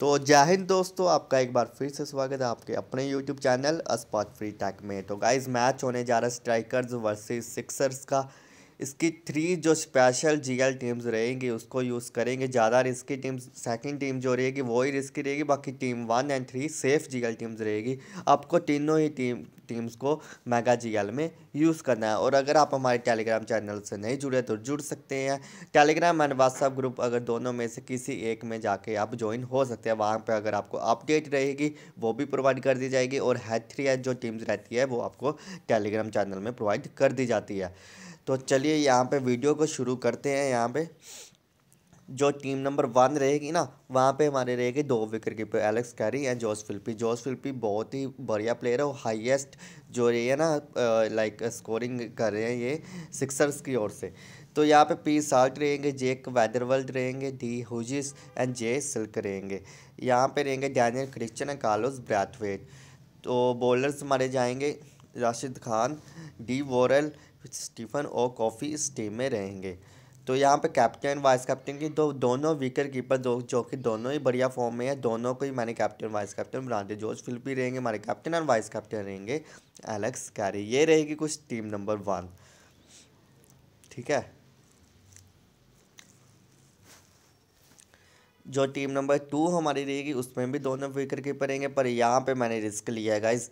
तो जय हिंद दोस्तों आपका एक बार फिर से स्वागत है आपके अपने YouTube channel spot free tech में तो गाइज मैच होने जा रहा है स्ट्राइकर्स वर्सेस सिक्सर्स का इसकी थ्री जो स्पेशल जीएल टीम्स रहेंगी उसको यूज़ करेंगे ज़्यादा रिस्की टीम्स सेकंड टीम जो रहेगी वो ही रिस्की रहेगी बाकी team one and three safe GL teams रहेगी आपको तीनों ही टीम टीम्स को मेगा जीएल में यूज़ करना है और अगर आप हमारे टेलीग्राम चैनल से नहीं जुड़े तो जुड़ सकते हैं टेलीग्राम एंड व्हाट्सअप ग्रुप अगर दोनों में से किसी एक में जाके आप ज्वाइन हो सकते हैं वहाँ पर अगर आपको अपडेट रहेगी वो भी प्रोवाइड कर दी जाएगी और हैड थ्री जो टीम्स रहती है वो आपको टेलीग्राम चैनल में प्रोवाइड कर दी जाती है तो चलिए यहाँ पे वीडियो को शुरू करते हैं यहाँ पे जो टीम नंबर वन रहेगी ना वहाँ पे हमारे रहेगी दो wicket keeper Alex Carey and Josh Philippe Josh Philippe बहुत ही बढ़िया प्लेयर है और हाईएस्ट जो रही है ना लाइक स्कोरिंग कर रहे हैं ये सिक्सर्स की ओर से तो यहाँ पे पी साल्ट रहेंगे जेक वैदरवर्ल्ड रहेंगे डी हुजिस एंड जे सिल्क रहेंगे यहाँ पे रहेंगे Daniel Christian and Carlos Brathwaite तो बॉलर्स हमारे जाएंगे Rashid Khan D Worrall Stephen और कॉफ़ी इस टीम में रहेंगे तो यहाँ पे कैप्टन वाइस कैप्टन की दो दोनों विकेट कीपर दो जो कि दोनों ही बढ़िया फॉर्म में है दोनों को ही मैंने कैप्टन वाइस कैप्टन ब्रांडे जोश फिल भी रहेंगे हमारे कैप्टन और वाइस कैप्टन रहेंगे एलेक्स कैरी ये रहेगी कुछ टीम नंबर वन ठीक है जो टीम नंबर टू हमारी रहेगी उसमें भी दोनों विकेट कीपर रहेंगे पर यहाँ पर मैंने रिस्क लिया है गाइज़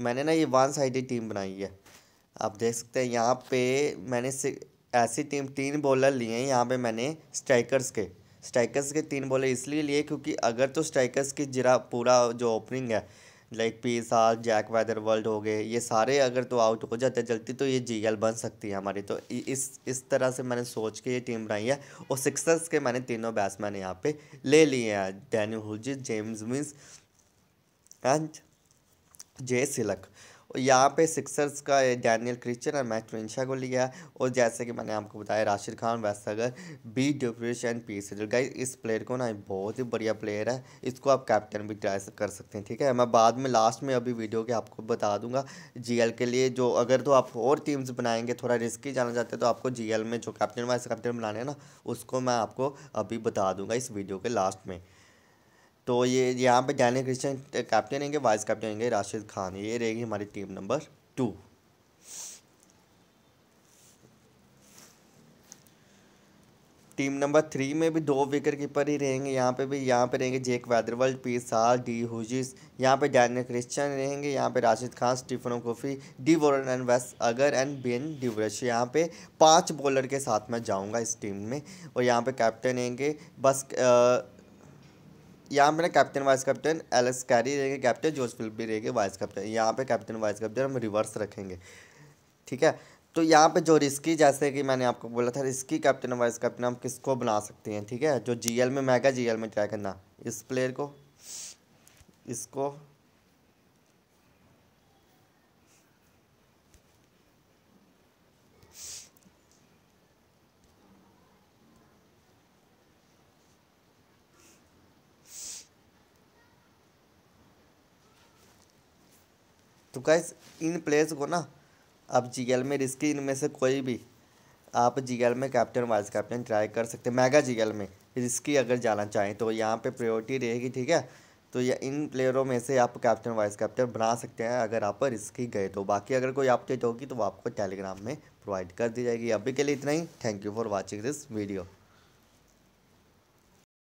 मैंने ना ये वन साइड टीम बनाई है आप देख सकते हैं यहाँ पे मैंने ऐसी टीम तीन बॉलर लिए हैं यहाँ पे मैंने स्ट्राइकर्स के स्ट्राइकर्स के तीन बॉलर इसलिए लिए क्योंकि अगर तो स्ट्राइकर्स की जरा पूरा जो ओपनिंग है like P Salt Jake Weatherald हो गए ये सारे अगर तो आउट हो जाते जल्दी तो ये जी बन सकती है हमारी तो इस इस तरह से मैंने सोच के ये टीम बनाई है और सिक्सर्स के मैंने तीनों बैट्समैन यहाँ पे ले लिए हैं Danny Hughes James Vince and Jay Silk और यहाँ पे सिक्सर्स का डैनियल क्रिश्चन और मैच मिनशा को लिया है और जैसे कि मैंने आपको बताया Rashid Khan Wes Agar B Dwarshuis and P Siddle guys इस प्लेयर को ना बहुत ही बढ़िया प्लेयर है इसको आप कैप्टन भी ट्राई कर सकते हैं ठीक है मैं बाद में लास्ट में अभी वीडियो के आपको बता दूंगा जी के लिए जो अगर तो आप और टीम्स बनाएंगे थोड़ा रिस्की जाना चाहते हैं तो आपको जी में जो कैप्टन वाइस कैप्टन बनाने ना उसको मैं आपको अभी बता दूँगा इस वीडियो के लास्ट में तो ये यहाँ पे डैनियल क्रिश्चियन कैप्टन होंगे वाइस कैप्टन होंगे राशिद खान ये रहेगी हमारी team number two team number three में भी दो विकेट कीपर ही रहेंगे यहाँ पे भी यहाँ पे रहेंगे जेक वैदरवल पी साल डी हुजिस यहाँ पे डैनियल क्रिश्चियन रहेंगे यहाँ पे Rashid Khan Steve O'Keefe D Warren and Wes Agar and Ben डिवरश यहाँ पे पांच बॉलर के साथ मैं जाऊँगा इस टीम में और यहाँ पे कैप्टन रहेंगे बस आ, यहाँ पर ना captain vice captain Alex Carey रहेंगे कैप्टन जोस फिल्प भी रहेंगे वाइस कैप्टन यहाँ पे कैप्टन वाइस कैप्टन हम रिवर्स रखेंगे ठीक है तो यहाँ पे जो रिस्की जैसे कि मैंने आपको बोला था रिस्की कैप्टन वाइस कैप्टन हम किसको बना सकते हैं ठीक है जो जीएल में मैगा जीएल में ट्राई करना इस प्लेयर को इसको तो गाइस इन प्लेयर्स को ना आप जीएल में रिस्की इनमें से कोई भी आप जीएल में कैप्टन वाइस कैप्टन ट्राई कर सकते हैं मेगा जीएल में रिस्की अगर जाना चाहें तो यहाँ पे प्रायोरिटी रहेगी ठीक है तो ये इन प्लेयरों में से आप कैप्टन वाइस कैप्टन बना सकते हैं अगर आप रिस्की गए तो बाकी अगर कोई अपडेट होगी तो वो आपको टेलीग्राम में प्रोवाइड कर दी जाएगी अभी के लिए इतना ही thank you for watching this video